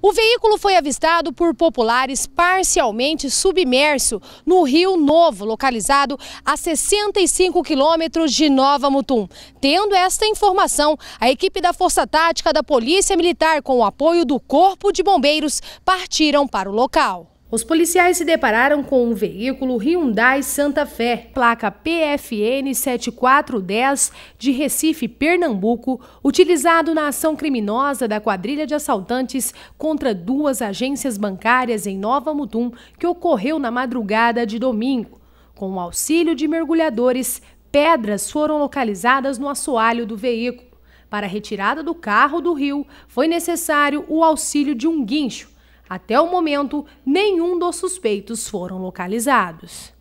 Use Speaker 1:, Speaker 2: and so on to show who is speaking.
Speaker 1: O veículo foi avistado por populares parcialmente submerso no Rio Novo, localizado a 65 quilômetros de Nova Mutum. Tendo esta informação, a equipe da Força Tática da Polícia Militar, com o apoio do Corpo de Bombeiros, partiram para o local. Os policiais se depararam com um veículo Hyundai Santa Fé, placa PFN 7410 de Recife, Pernambuco, utilizado na ação criminosa da quadrilha de assaltantes contra duas agências bancárias em Nova Mutum, que ocorreu na madrugada de domingo. Com o auxílio de mergulhadores, pedras foram localizadas no assoalho do veículo. Para a retirada do carro do rio, foi necessário o auxílio de um guincho até o momento, nenhum dos suspeitos foram localizados.